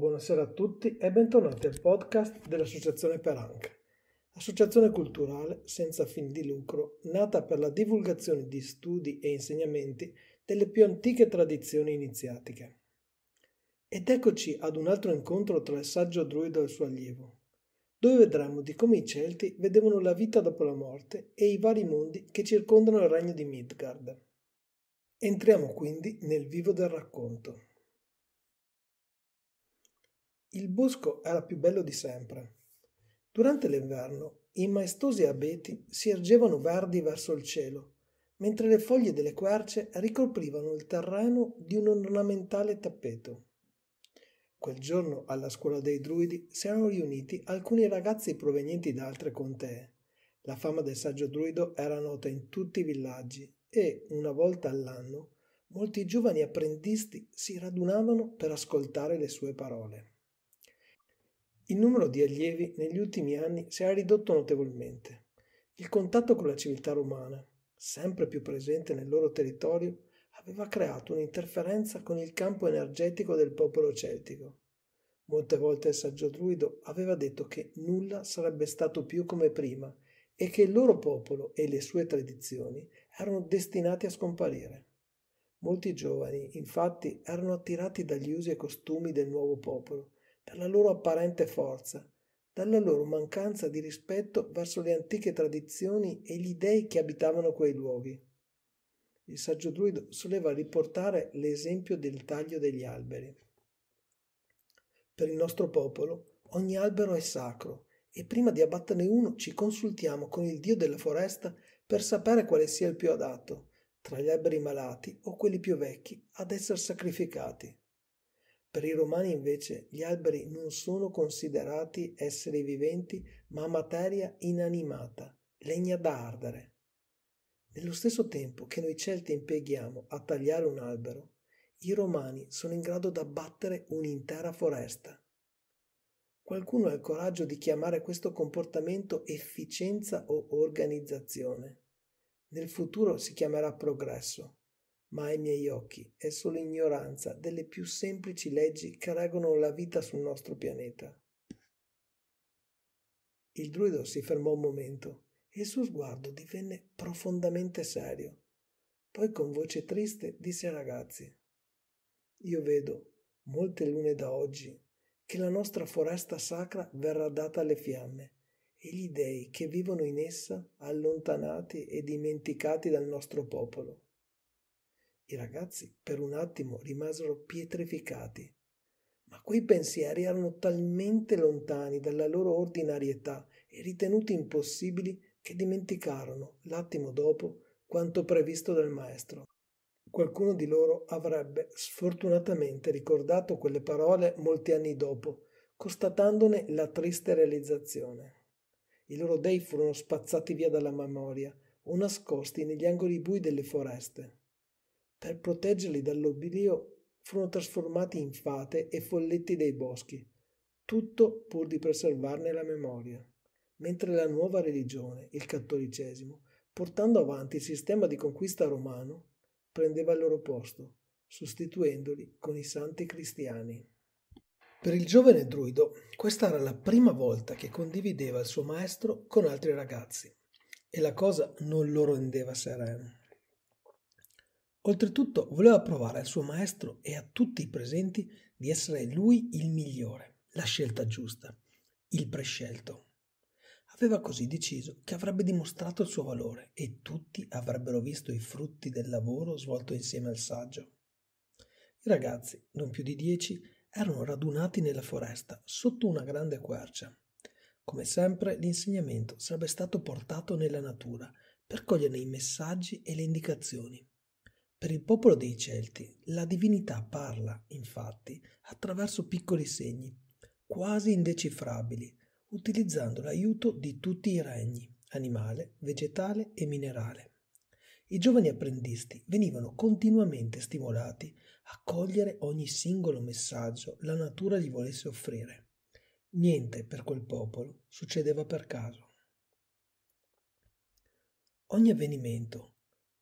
buonasera a tutti e bentornati al podcast dell'Associazione Peranca, associazione culturale senza fin di lucro nata per la divulgazione di studi e insegnamenti delle più antiche tradizioni iniziatiche. Ed eccoci ad un altro incontro tra il saggio druido e il suo allievo, dove vedremo di come i Celti vedevano la vita dopo la morte e i vari mondi che circondano il regno di Midgard. Entriamo quindi nel vivo del racconto. Il bosco era più bello di sempre. Durante l'inverno i maestosi abeti si ergevano verdi verso il cielo, mentre le foglie delle querce ricoprivano il terreno di un ornamentale tappeto. Quel giorno alla scuola dei druidi si erano riuniti alcuni ragazzi provenienti da altre contee. La fama del saggio druido era nota in tutti i villaggi e, una volta all'anno, molti giovani apprendisti si radunavano per ascoltare le sue parole. Il numero di allievi negli ultimi anni si era ridotto notevolmente. Il contatto con la civiltà romana, sempre più presente nel loro territorio, aveva creato un'interferenza con il campo energetico del popolo celtico. Molte volte il saggio druido aveva detto che nulla sarebbe stato più come prima e che il loro popolo e le sue tradizioni erano destinati a scomparire. Molti giovani, infatti, erano attirati dagli usi e costumi del nuovo popolo dalla loro apparente forza, dalla loro mancanza di rispetto verso le antiche tradizioni e gli dei che abitavano quei luoghi. Il saggio druido soleva riportare l'esempio del taglio degli alberi. Per il nostro popolo ogni albero è sacro e prima di abbatterne uno ci consultiamo con il dio della foresta per sapere quale sia il più adatto, tra gli alberi malati o quelli più vecchi, ad essere sacrificati. Per i romani invece gli alberi non sono considerati esseri viventi ma materia inanimata, legna da ardere. Nello stesso tempo che noi Celti impieghiamo a tagliare un albero, i romani sono in grado di abbattere un'intera foresta. Qualcuno ha il coraggio di chiamare questo comportamento efficienza o organizzazione. Nel futuro si chiamerà progresso ma ai miei occhi è solo ignoranza delle più semplici leggi che reggono la vita sul nostro pianeta. Il druido si fermò un momento e il suo sguardo divenne profondamente serio. Poi con voce triste disse ai ragazzi Io vedo, molte lune da oggi, che la nostra foresta sacra verrà data alle fiamme e gli dei che vivono in essa allontanati e dimenticati dal nostro popolo. I ragazzi per un attimo rimasero pietrificati, ma quei pensieri erano talmente lontani dalla loro ordinarietà e ritenuti impossibili che dimenticarono, l'attimo dopo, quanto previsto dal maestro. Qualcuno di loro avrebbe sfortunatamente ricordato quelle parole molti anni dopo, constatandone la triste realizzazione. I loro dei furono spazzati via dalla memoria o nascosti negli angoli bui delle foreste per proteggerli dall'oblio furono trasformati in fate e folletti dei boschi, tutto pur di preservarne la memoria. Mentre la nuova religione, il cattolicesimo, portando avanti il sistema di conquista romano, prendeva il loro posto, sostituendoli con i santi cristiani. Per il giovane druido questa era la prima volta che condivideva il suo maestro con altri ragazzi e la cosa non lo rendeva sereno. Oltretutto voleva provare al suo maestro e a tutti i presenti di essere lui il migliore, la scelta giusta, il prescelto. Aveva così deciso che avrebbe dimostrato il suo valore e tutti avrebbero visto i frutti del lavoro svolto insieme al saggio. I ragazzi, non più di dieci, erano radunati nella foresta sotto una grande quercia. Come sempre, l'insegnamento sarebbe stato portato nella natura per cogliere i messaggi e le indicazioni. Per il popolo dei Celti la divinità parla, infatti, attraverso piccoli segni, quasi indecifrabili, utilizzando l'aiuto di tutti i regni, animale, vegetale e minerale. I giovani apprendisti venivano continuamente stimolati a cogliere ogni singolo messaggio la natura gli volesse offrire. Niente per quel popolo succedeva per caso. Ogni avvenimento,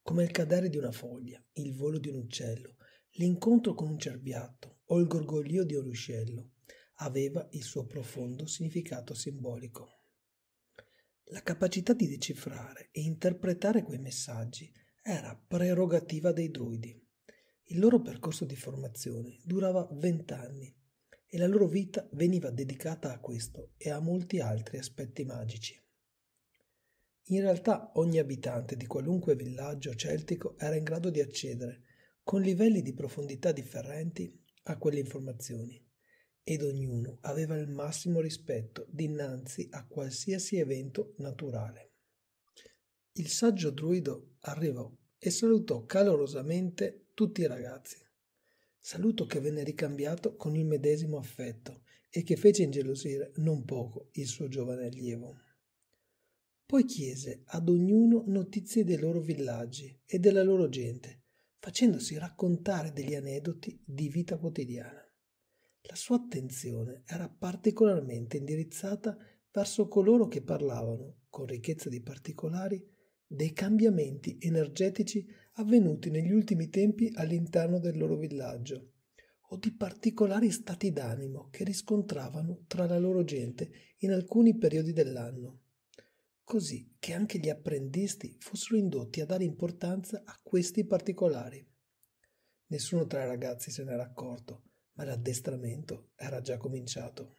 come il cadere di una foglia, il volo di un uccello, l'incontro con un cerbiatto o il gorgoglio di un ruscello, aveva il suo profondo significato simbolico. La capacità di decifrare e interpretare quei messaggi era prerogativa dei druidi. Il loro percorso di formazione durava vent'anni e la loro vita veniva dedicata a questo e a molti altri aspetti magici. In realtà ogni abitante di qualunque villaggio celtico era in grado di accedere, con livelli di profondità differenti, a quelle informazioni, ed ognuno aveva il massimo rispetto dinanzi a qualsiasi evento naturale. Il saggio druido arrivò e salutò calorosamente tutti i ragazzi. Saluto che venne ricambiato con il medesimo affetto e che fece ingelosire non poco il suo giovane allievo. Poi chiese ad ognuno notizie dei loro villaggi e della loro gente, facendosi raccontare degli aneddoti di vita quotidiana. La sua attenzione era particolarmente indirizzata verso coloro che parlavano, con ricchezza di particolari, dei cambiamenti energetici avvenuti negli ultimi tempi all'interno del loro villaggio o di particolari stati d'animo che riscontravano tra la loro gente in alcuni periodi dell'anno così che anche gli apprendisti fossero indotti a dare importanza a questi particolari. Nessuno tra i ragazzi se n'era accorto, ma l'addestramento era già cominciato.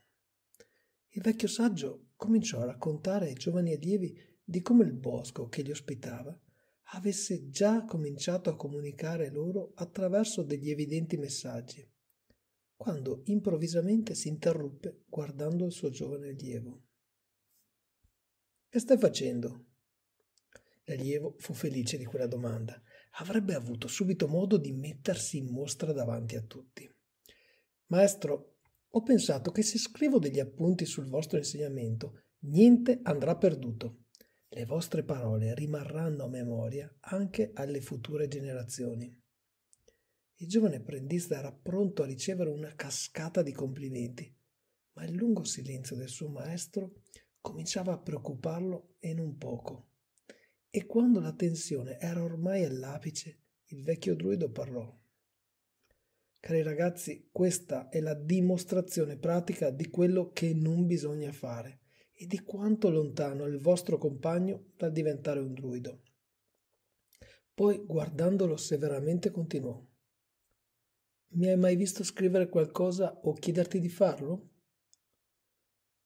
Il vecchio saggio cominciò a raccontare ai giovani allievi di come il bosco che li ospitava avesse già cominciato a comunicare loro attraverso degli evidenti messaggi, quando improvvisamente si interruppe guardando il suo giovane allievo. Che stai facendo? L'allievo fu felice di quella domanda. Avrebbe avuto subito modo di mettersi in mostra davanti a tutti. Maestro, ho pensato che se scrivo degli appunti sul vostro insegnamento, niente andrà perduto. Le vostre parole rimarranno a memoria anche alle future generazioni. Il giovane apprendista era pronto a ricevere una cascata di complimenti, ma il lungo silenzio del suo maestro cominciava a preoccuparlo e non poco. E quando la tensione era ormai all'apice, il vecchio druido parlò. Cari ragazzi, questa è la dimostrazione pratica di quello che non bisogna fare e di quanto lontano è il vostro compagno dal diventare un druido. Poi, guardandolo severamente, continuò. Mi hai mai visto scrivere qualcosa o chiederti di farlo?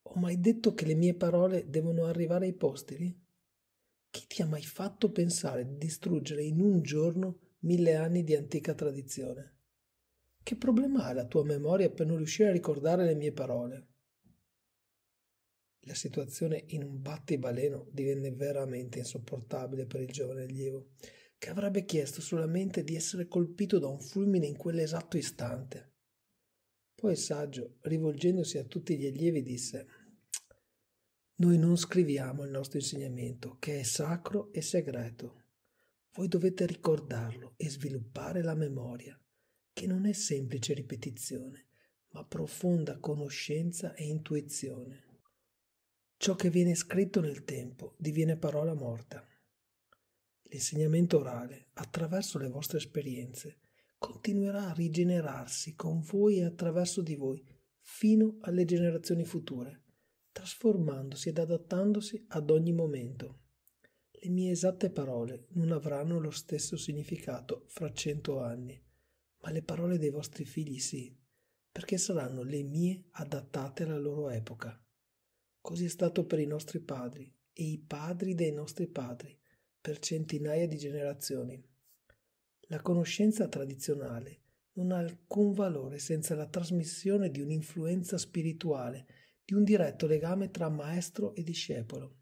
Ho mai detto che le mie parole devono arrivare ai posteri? Chi ti ha mai fatto pensare di distruggere in un giorno mille anni di antica tradizione? Che problema ha la tua memoria per non riuscire a ricordare le mie parole? La situazione in un battibaleno divenne veramente insopportabile per il giovane allievo, che avrebbe chiesto solamente di essere colpito da un fulmine in quell'esatto istante. Poi il saggio, rivolgendosi a tutti gli allievi, disse noi non scriviamo il nostro insegnamento, che è sacro e segreto. Voi dovete ricordarlo e sviluppare la memoria, che non è semplice ripetizione, ma profonda conoscenza e intuizione. Ciò che viene scritto nel tempo diviene parola morta. L'insegnamento orale, attraverso le vostre esperienze, continuerà a rigenerarsi con voi e attraverso di voi fino alle generazioni future trasformandosi ed adattandosi ad ogni momento. Le mie esatte parole non avranno lo stesso significato fra cento anni, ma le parole dei vostri figli sì, perché saranno le mie adattate alla loro epoca. Così è stato per i nostri padri e i padri dei nostri padri, per centinaia di generazioni. La conoscenza tradizionale non ha alcun valore senza la trasmissione di un'influenza spirituale di un diretto legame tra maestro e discepolo.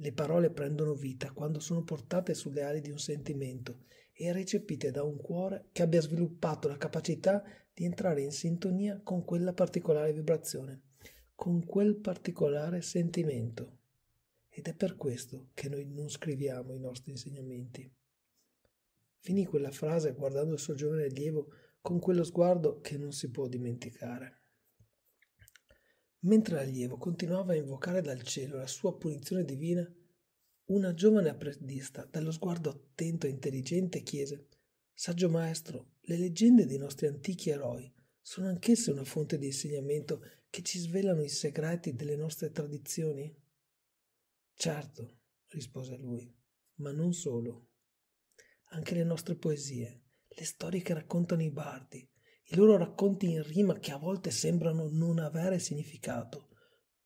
Le parole prendono vita quando sono portate sulle ali di un sentimento e recepite da un cuore che abbia sviluppato la capacità di entrare in sintonia con quella particolare vibrazione, con quel particolare sentimento. Ed è per questo che noi non scriviamo i nostri insegnamenti. Finì quella frase guardando il suo giovane allievo con quello sguardo che non si può dimenticare. Mentre l'allievo continuava a invocare dal cielo la sua punizione divina, una giovane apprendista, dallo sguardo attento e intelligente, chiese Saggio maestro, le leggende dei nostri antichi eroi sono anch'esse una fonte di insegnamento che ci svelano i segreti delle nostre tradizioni? Certo, rispose lui, ma non solo. Anche le nostre poesie, le storie che raccontano i bardi, i loro racconti in rima che a volte sembrano non avere significato.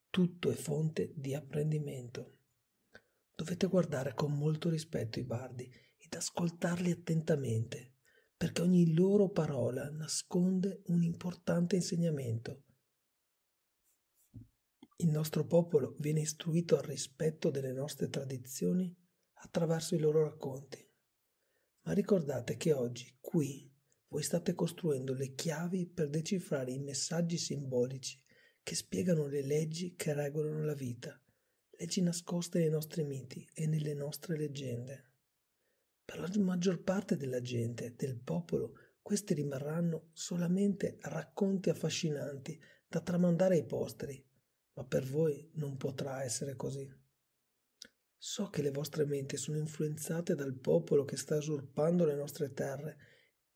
Tutto è fonte di apprendimento. Dovete guardare con molto rispetto i bardi ed ascoltarli attentamente, perché ogni loro parola nasconde un importante insegnamento. Il nostro popolo viene istruito al rispetto delle nostre tradizioni attraverso i loro racconti. Ma ricordate che oggi, qui, voi state costruendo le chiavi per decifrare i messaggi simbolici che spiegano le leggi che regolano la vita, leggi nascoste nei nostri miti e nelle nostre leggende. Per la maggior parte della gente, del popolo, questi rimarranno solamente racconti affascinanti da tramandare ai posteri, ma per voi non potrà essere così. So che le vostre menti sono influenzate dal popolo che sta usurpando le nostre terre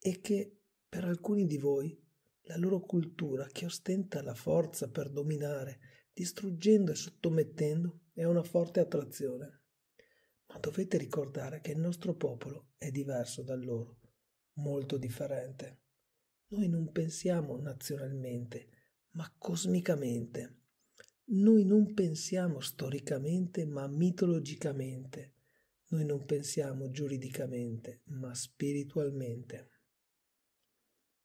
e che per alcuni di voi la loro cultura che ostenta la forza per dominare, distruggendo e sottomettendo, è una forte attrazione. Ma dovete ricordare che il nostro popolo è diverso da loro, molto differente. Noi non pensiamo nazionalmente, ma cosmicamente. Noi non pensiamo storicamente, ma mitologicamente. Noi non pensiamo giuridicamente, ma spiritualmente.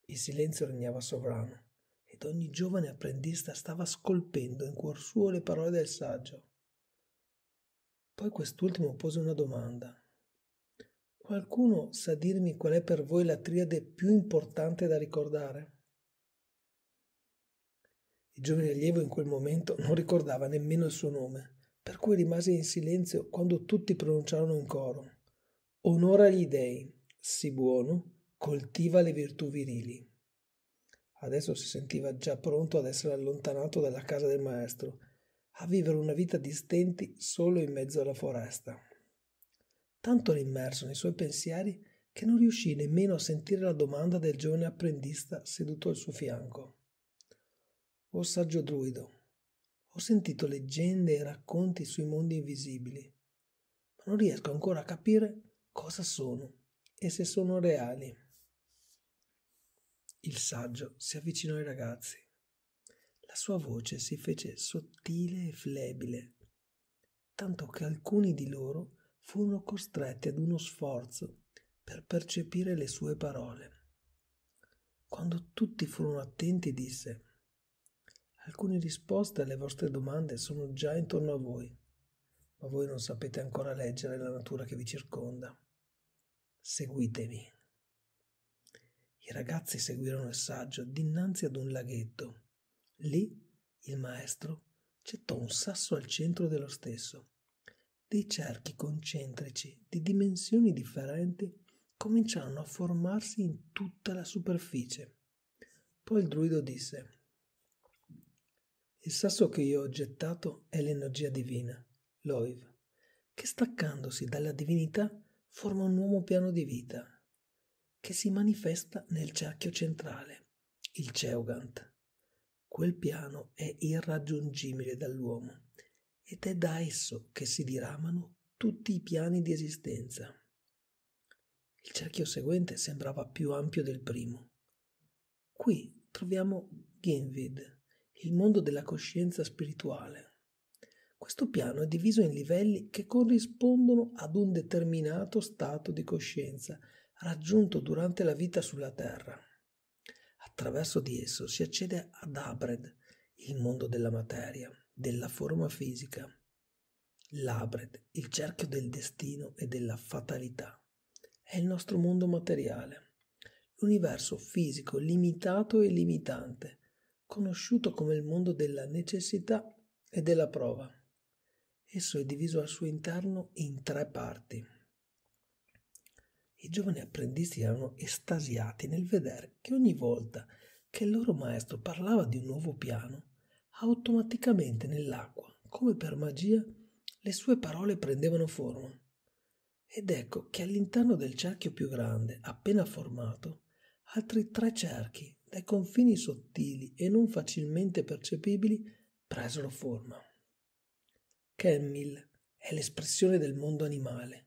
Il silenzio regnava sovrano ed ogni giovane apprendista stava scolpendo in cuor suo le parole del saggio. Poi quest'ultimo pose una domanda. Qualcuno sa dirmi qual è per voi la triade più importante da ricordare? Il giovane allievo in quel momento non ricordava nemmeno il suo nome, per cui rimase in silenzio quando tutti pronunciarono in coro. Onora gli dei, sii buono, coltiva le virtù virili. Adesso si sentiva già pronto ad essere allontanato dalla casa del maestro, a vivere una vita di stenti solo in mezzo alla foresta. Tanto era immerso nei suoi pensieri che non riuscì nemmeno a sentire la domanda del giovane apprendista seduto al suo fianco. O oh, saggio druido, ho sentito leggende e racconti sui mondi invisibili, ma non riesco ancora a capire cosa sono e se sono reali. Il saggio si avvicinò ai ragazzi. La sua voce si fece sottile e flebile, tanto che alcuni di loro furono costretti ad uno sforzo per percepire le sue parole. Quando tutti furono attenti disse Alcune risposte alle vostre domande sono già intorno a voi, ma voi non sapete ancora leggere la natura che vi circonda. Seguitemi. I ragazzi seguirono il saggio dinanzi ad un laghetto. Lì il maestro gettò un sasso al centro dello stesso. Dei cerchi concentrici di dimensioni differenti cominciarono a formarsi in tutta la superficie. Poi il druido disse: Il sasso che io ho gettato è l'energia divina, l'Oiv, che staccandosi dalla divinità forma un nuovo piano di vita che si manifesta nel cerchio centrale, il Ceugant. Quel piano è irraggiungibile dall'uomo ed è da esso che si diramano tutti i piani di esistenza. Il cerchio seguente sembrava più ampio del primo. Qui troviamo Ginvid, il mondo della coscienza spirituale. Questo piano è diviso in livelli che corrispondono ad un determinato stato di coscienza raggiunto durante la vita sulla Terra. Attraverso di esso si accede ad Abred, il mondo della materia, della forma fisica. L'Abred, il cerchio del destino e della fatalità, è il nostro mondo materiale, l'universo fisico limitato e limitante, conosciuto come il mondo della necessità e della prova. Esso è diviso al suo interno in tre parti. I giovani apprendisti erano estasiati nel vedere che ogni volta che il loro maestro parlava di un nuovo piano, automaticamente nell'acqua, come per magia, le sue parole prendevano forma. Ed ecco che all'interno del cerchio più grande, appena formato, altri tre cerchi, dai confini sottili e non facilmente percepibili, presero forma. Kemmil è l'espressione del mondo animale,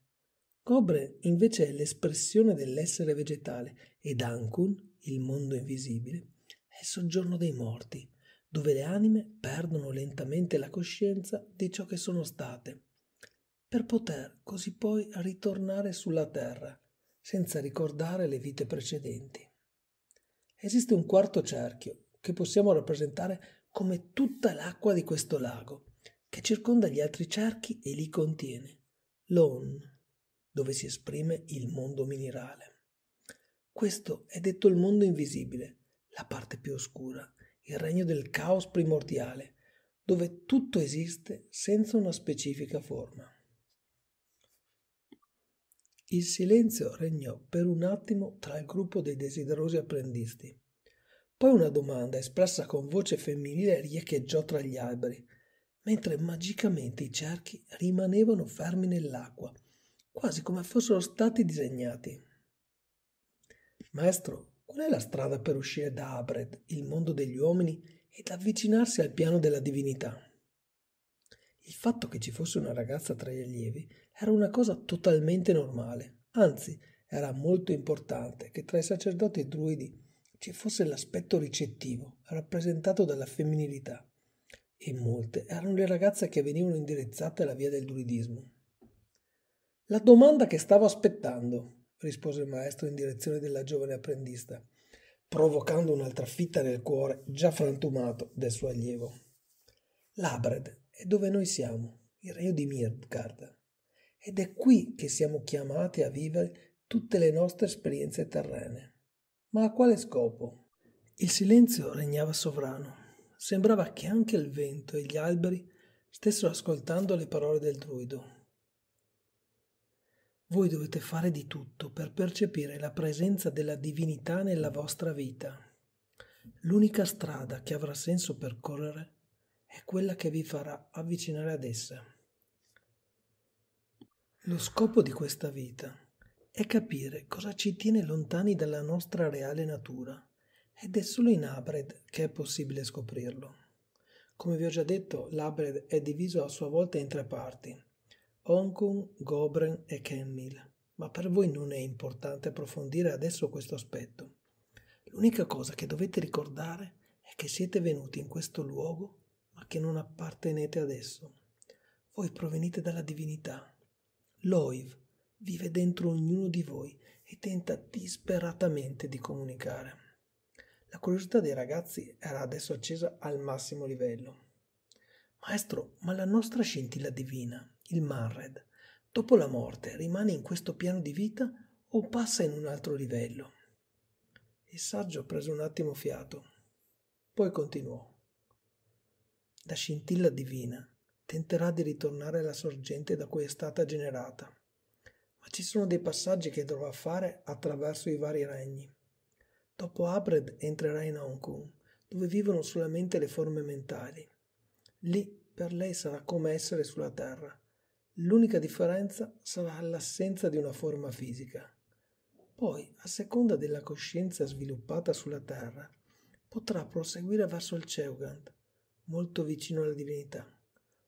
Cobre invece è l'espressione dell'essere vegetale ed Ankun, il mondo invisibile, è il soggiorno dei morti, dove le anime perdono lentamente la coscienza di ciò che sono state, per poter così poi ritornare sulla terra, senza ricordare le vite precedenti. Esiste un quarto cerchio, che possiamo rappresentare come tutta l'acqua di questo lago, che circonda gli altri cerchi e li contiene. L'on, dove si esprime il mondo minerale. Questo è detto il mondo invisibile, la parte più oscura, il regno del caos primordiale, dove tutto esiste senza una specifica forma. Il silenzio regnò per un attimo tra il gruppo dei desiderosi apprendisti. Poi una domanda espressa con voce femminile riecheggiò tra gli alberi, mentre magicamente i cerchi rimanevano fermi nell'acqua, quasi come fossero stati disegnati. Maestro, qual è la strada per uscire da Abred, il mondo degli uomini, ed avvicinarsi al piano della divinità? Il fatto che ci fosse una ragazza tra gli allievi era una cosa totalmente normale, anzi era molto importante che tra i sacerdoti e druidi ci fosse l'aspetto ricettivo, rappresentato dalla femminilità, e molte erano le ragazze che venivano indirizzate alla via del druidismo. La domanda che stavo aspettando, rispose il maestro in direzione della giovane apprendista, provocando un'altra fitta nel cuore già frantumato del suo allievo. L'Abred è dove noi siamo, il regno di Midgard, ed è qui che siamo chiamati a vivere tutte le nostre esperienze terrene. Ma a quale scopo? Il silenzio regnava sovrano. Sembrava che anche il vento e gli alberi stessero ascoltando le parole del druido voi dovete fare di tutto per percepire la presenza della divinità nella vostra vita. L'unica strada che avrà senso percorrere è quella che vi farà avvicinare ad essa. Lo scopo di questa vita è capire cosa ci tiene lontani dalla nostra reale natura ed è solo in Abred che è possibile scoprirlo. Come vi ho già detto, l'Abred è diviso a sua volta in tre parti, Onkun, Gobren e Kenmil, ma per voi non è importante approfondire adesso questo aspetto. L'unica cosa che dovete ricordare è che siete venuti in questo luogo, ma che non appartenete ad esso. Voi provenite dalla divinità. Loiv vive dentro ognuno di voi e tenta disperatamente di comunicare. La curiosità dei ragazzi era adesso accesa al massimo livello. Maestro, ma la nostra scintilla divina, il Marred, dopo la morte rimane in questo piano di vita o passa in un altro livello? Il saggio prese un attimo fiato, poi continuò. La scintilla divina tenterà di ritornare alla sorgente da cui è stata generata, ma ci sono dei passaggi che dovrà fare attraverso i vari regni. Dopo Abred entrerà in Hong Kong, dove vivono solamente le forme mentali. Lì per lei sarà come essere sulla Terra. L'unica differenza sarà l'assenza di una forma fisica. Poi, a seconda della coscienza sviluppata sulla Terra, potrà proseguire verso il Ceugand, molto vicino alla divinità,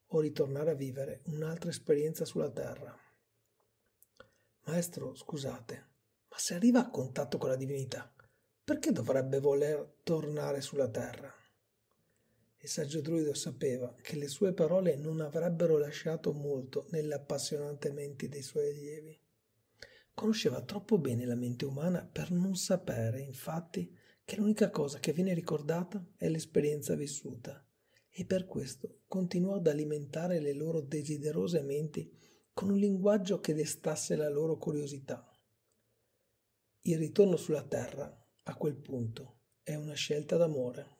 o ritornare a vivere un'altra esperienza sulla Terra. Maestro, scusate, ma se arriva a contatto con la divinità, perché dovrebbe voler tornare sulla Terra? Il saggio druido sapeva che le sue parole non avrebbero lasciato molto nelle appassionate menti dei suoi allievi. Conosceva troppo bene la mente umana per non sapere, infatti, che l'unica cosa che viene ricordata è l'esperienza vissuta e per questo continuò ad alimentare le loro desiderose menti con un linguaggio che destasse la loro curiosità. Il ritorno sulla terra, a quel punto, è una scelta d'amore.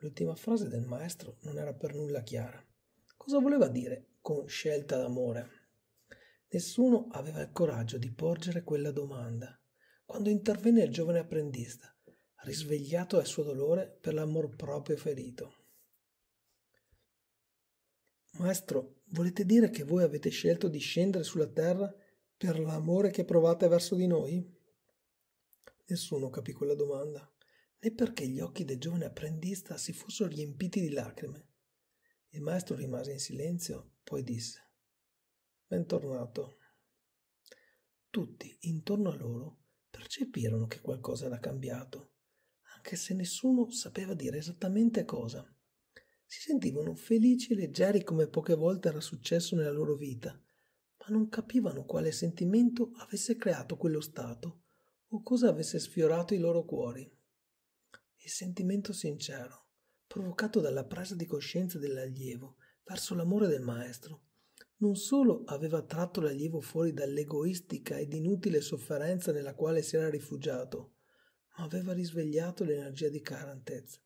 L'ultima frase del maestro non era per nulla chiara. Cosa voleva dire con scelta d'amore? Nessuno aveva il coraggio di porgere quella domanda. Quando intervenne il giovane apprendista, risvegliato dal suo dolore per l'amor proprio ferito. Maestro, volete dire che voi avete scelto di scendere sulla terra per l'amore che provate verso di noi? Nessuno capì quella domanda né perché gli occhi del giovane apprendista si fossero riempiti di lacrime. Il maestro rimase in silenzio, poi disse Bentornato. Tutti intorno a loro percepirono che qualcosa era cambiato, anche se nessuno sapeva dire esattamente cosa. Si sentivano felici e leggeri come poche volte era successo nella loro vita, ma non capivano quale sentimento avesse creato quello stato o cosa avesse sfiorato i loro cuori. Il sentimento sincero, provocato dalla presa di coscienza dell'allievo verso l'amore del maestro, non solo aveva tratto l'allievo fuori dall'egoistica ed inutile sofferenza nella quale si era rifugiato, ma aveva risvegliato l'energia di Carantez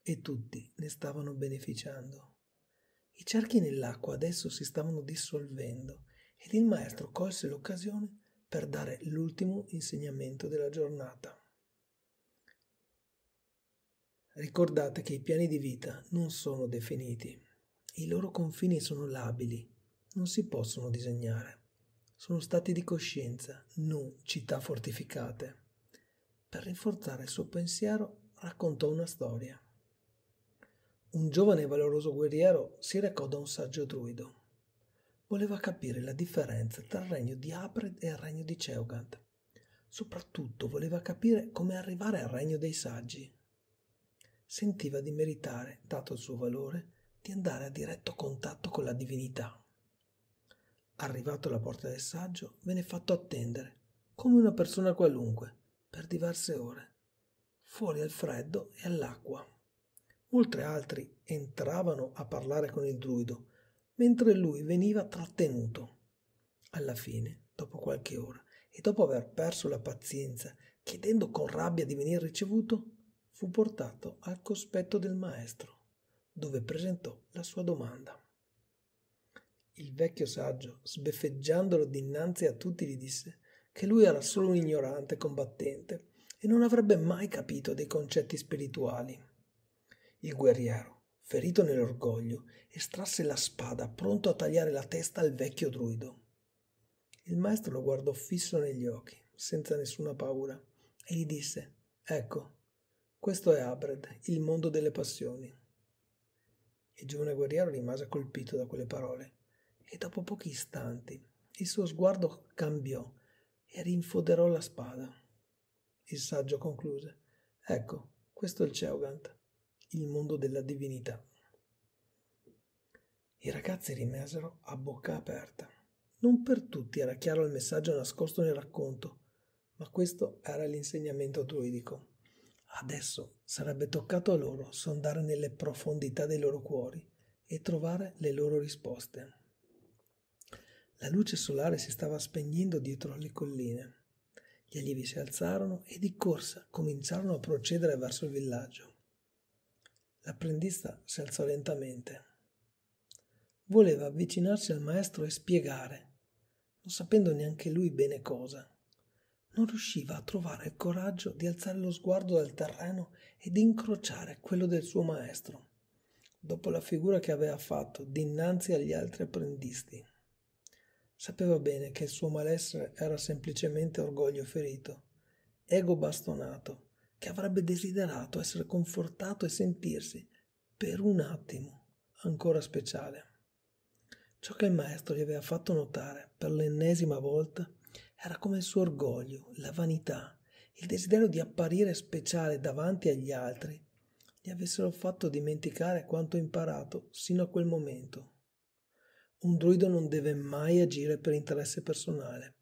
e tutti ne stavano beneficiando. I cerchi nell'acqua adesso si stavano dissolvendo ed il maestro colse l'occasione per dare l'ultimo insegnamento della giornata. Ricordate che i piani di vita non sono definiti, i loro confini sono labili, non si possono disegnare. Sono stati di coscienza, non città fortificate. Per rinforzare il suo pensiero raccontò una storia. Un giovane e valoroso guerriero si recò da un saggio druido. Voleva capire la differenza tra il regno di Apred e il regno di Ceugant. Soprattutto voleva capire come arrivare al regno dei saggi sentiva di meritare, dato il suo valore, di andare a diretto contatto con la divinità. Arrivato alla porta del saggio, venne fatto attendere, come una persona qualunque, per diverse ore, fuori al freddo e all'acqua. Molti altri entravano a parlare con il druido, mentre lui veniva trattenuto. Alla fine, dopo qualche ora, e dopo aver perso la pazienza, chiedendo con rabbia di venir ricevuto, fu portato al cospetto del maestro, dove presentò la sua domanda. Il vecchio saggio, sbeffeggiandolo dinanzi a tutti, gli disse che lui era solo un ignorante combattente e non avrebbe mai capito dei concetti spirituali. Il guerriero, ferito nell'orgoglio, estrasse la spada pronto a tagliare la testa al vecchio druido. Il maestro lo guardò fisso negli occhi, senza nessuna paura, e gli disse Ecco, questo è Abred, il mondo delle passioni. Il giovane guerriero rimase colpito da quelle parole e dopo pochi istanti il suo sguardo cambiò e rinfoderò la spada. Il saggio concluse: Ecco, questo è il Ceogant, il mondo della divinità. I ragazzi rimasero a bocca aperta. Non per tutti era chiaro il messaggio nascosto nel racconto, ma questo era l'insegnamento druidico. Adesso sarebbe toccato a loro sondare nelle profondità dei loro cuori e trovare le loro risposte. La luce solare si stava spegnendo dietro le colline. Gli allievi si alzarono e di corsa cominciarono a procedere verso il villaggio. L'apprendista si alzò lentamente. Voleva avvicinarsi al maestro e spiegare, non sapendo neanche lui bene cosa non riusciva a trovare il coraggio di alzare lo sguardo dal terreno e di incrociare quello del suo maestro, dopo la figura che aveva fatto dinanzi agli altri apprendisti. Sapeva bene che il suo malessere era semplicemente orgoglio ferito, ego bastonato, che avrebbe desiderato essere confortato e sentirsi, per un attimo, ancora speciale. Ciò che il maestro gli aveva fatto notare per l'ennesima volta era come il suo orgoglio, la vanità, il desiderio di apparire speciale davanti agli altri gli avessero fatto dimenticare quanto imparato sino a quel momento. Un druido non deve mai agire per interesse personale.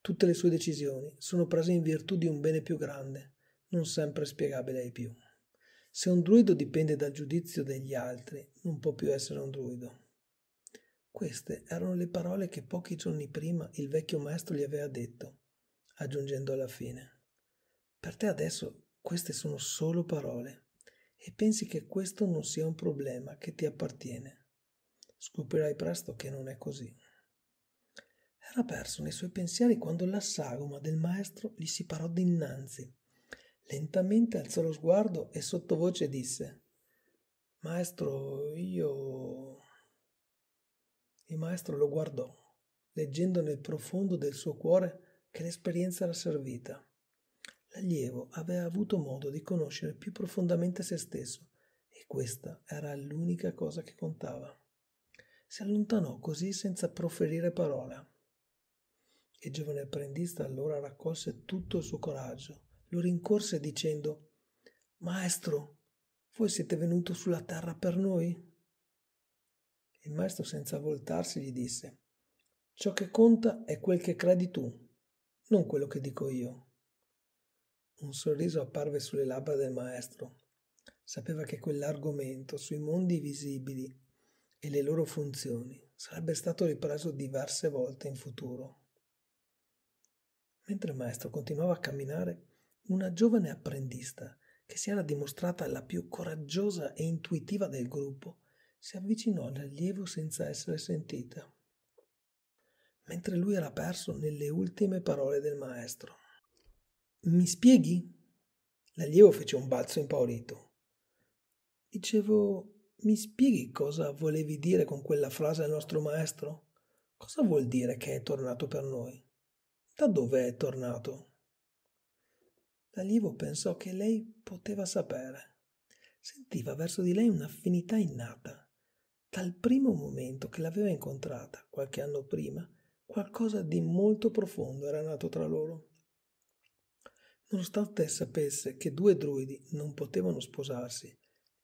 Tutte le sue decisioni sono prese in virtù di un bene più grande, non sempre spiegabile ai più. Se un druido dipende dal giudizio degli altri, non può più essere un druido. Queste erano le parole che pochi giorni prima il vecchio maestro gli aveva detto, aggiungendo alla fine. Per te adesso queste sono solo parole e pensi che questo non sia un problema che ti appartiene. Scoprirai presto che non è così. Era perso nei suoi pensieri quando la sagoma del maestro gli si parò dinanzi. Lentamente alzò lo sguardo e sottovoce disse Maestro, io... Il maestro lo guardò, leggendo nel profondo del suo cuore che l'esperienza era servita. L'allievo aveva avuto modo di conoscere più profondamente se stesso e questa era l'unica cosa che contava. Si allontanò così senza proferire parola. Il giovane apprendista allora raccolse tutto il suo coraggio, lo rincorse dicendo Maestro, voi siete venuto sulla terra per noi? Il maestro, senza voltarsi, gli disse: Ciò che conta è quel che credi tu, non quello che dico io. Un sorriso apparve sulle labbra del maestro. Sapeva che quell'argomento sui mondi visibili e le loro funzioni sarebbe stato ripreso diverse volte in futuro. Mentre il maestro continuava a camminare, una giovane apprendista, che si era dimostrata la più coraggiosa e intuitiva del gruppo, si avvicinò all'allievo senza essere sentita, mentre lui era perso nelle ultime parole del maestro. Mi spieghi? L'allievo fece un balzo impaurito. Dicevo, mi spieghi cosa volevi dire con quella frase al nostro maestro? Cosa vuol dire che è tornato per noi? Da dove è tornato? L'allievo pensò che lei poteva sapere. Sentiva verso di lei un'affinità innata dal primo momento che l'aveva incontrata, qualche anno prima, qualcosa di molto profondo era nato tra loro. Nonostante sapesse che due druidi non potevano sposarsi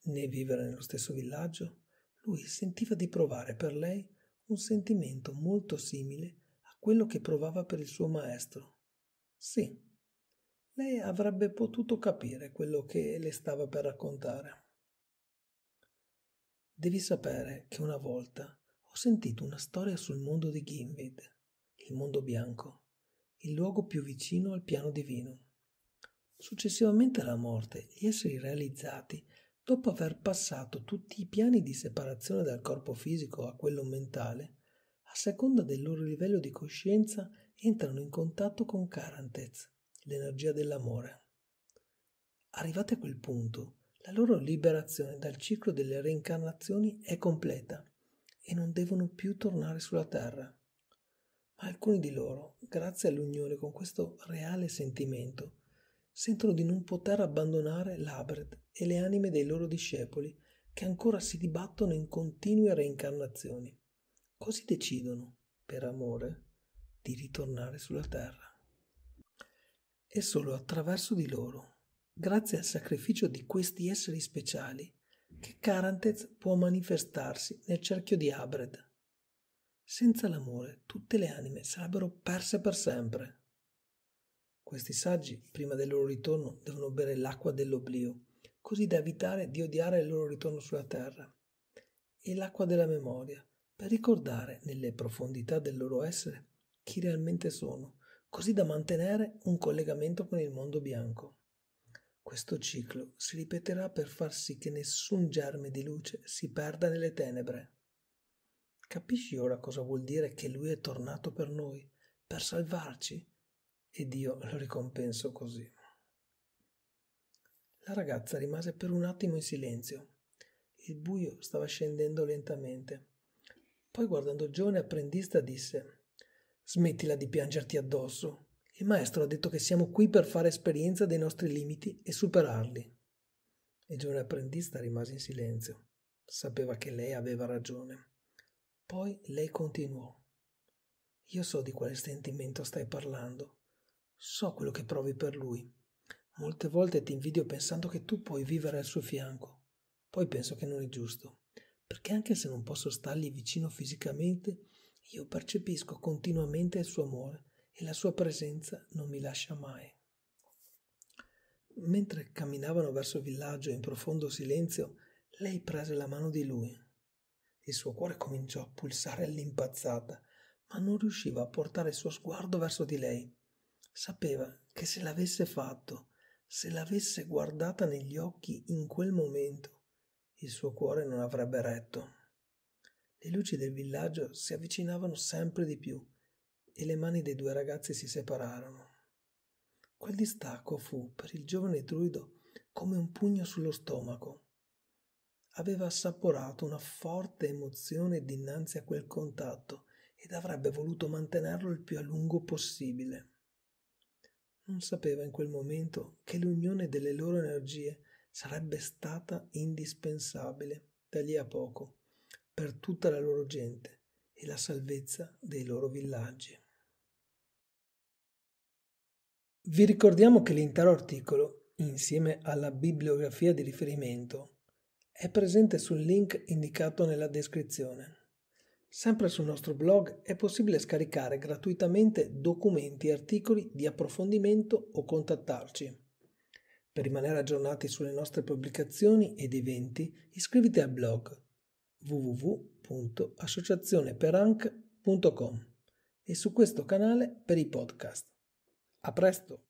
né vivere nello stesso villaggio, lui sentiva di provare per lei un sentimento molto simile a quello che provava per il suo maestro. Sì, lei avrebbe potuto capire quello che le stava per raccontare. Devi sapere che una volta ho sentito una storia sul mondo di Gimvid, il mondo bianco, il luogo più vicino al piano divino. Successivamente alla morte, gli esseri realizzati, dopo aver passato tutti i piani di separazione dal corpo fisico a quello mentale, a seconda del loro livello di coscienza entrano in contatto con Karantez, l'energia dell'amore. Arrivati a quel punto, la loro liberazione dal ciclo delle reincarnazioni è completa e non devono più tornare sulla Terra. Ma alcuni di loro, grazie all'unione con questo reale sentimento, sentono di non poter abbandonare l'Abred e le anime dei loro discepoli che ancora si dibattono in continue reincarnazioni. Così decidono, per amore, di ritornare sulla Terra. È solo attraverso di loro grazie al sacrificio di questi esseri speciali che Karantez può manifestarsi nel cerchio di Abred. Senza l'amore tutte le anime sarebbero perse per sempre. Questi saggi, prima del loro ritorno, devono bere l'acqua dell'oblio, così da evitare di odiare il loro ritorno sulla terra, e l'acqua della memoria, per ricordare nelle profondità del loro essere chi realmente sono, così da mantenere un collegamento con il mondo bianco. Questo ciclo si ripeterà per far sì che nessun germe di luce si perda nelle tenebre. Capisci ora cosa vuol dire che Lui è tornato per noi, per salvarci? Ed io lo ricompenso così. La ragazza rimase per un attimo in silenzio. Il buio stava scendendo lentamente. Poi guardando il giovane apprendista disse Smettila di piangerti addosso. Il maestro ha detto che siamo qui per fare esperienza dei nostri limiti e superarli. Il giovane apprendista rimase in silenzio. Sapeva che lei aveva ragione. Poi lei continuò. Io so di quale sentimento stai parlando. So quello che provi per lui. Molte volte ti invidio pensando che tu puoi vivere al suo fianco. Poi penso che non è giusto, perché anche se non posso stargli vicino fisicamente, io percepisco continuamente il suo amore e la sua presenza non mi lascia mai. Mentre camminavano verso il villaggio in profondo silenzio, lei prese la mano di lui. Il suo cuore cominciò a pulsare all'impazzata, ma non riusciva a portare il suo sguardo verso di lei. Sapeva che se l'avesse fatto, se l'avesse guardata negli occhi in quel momento, il suo cuore non avrebbe retto. Le luci del villaggio si avvicinavano sempre di più e le mani dei due ragazzi si separarono. Quel distacco fu per il giovane druido come un pugno sullo stomaco. Aveva assaporato una forte emozione dinanzi a quel contatto ed avrebbe voluto mantenerlo il più a lungo possibile. Non sapeva in quel momento che l'unione delle loro energie sarebbe stata indispensabile da lì a poco per tutta la loro gente e la salvezza dei loro villaggi. Vi ricordiamo che l'intero articolo, insieme alla bibliografia di riferimento, è presente sul link indicato nella descrizione. Sempre sul nostro blog è possibile scaricare gratuitamente documenti e articoli di approfondimento o contattarci. Per rimanere aggiornati sulle nostre pubblicazioni ed eventi, iscriviti al blog www.associazioneperank.com e su questo canale per i podcast. A presto!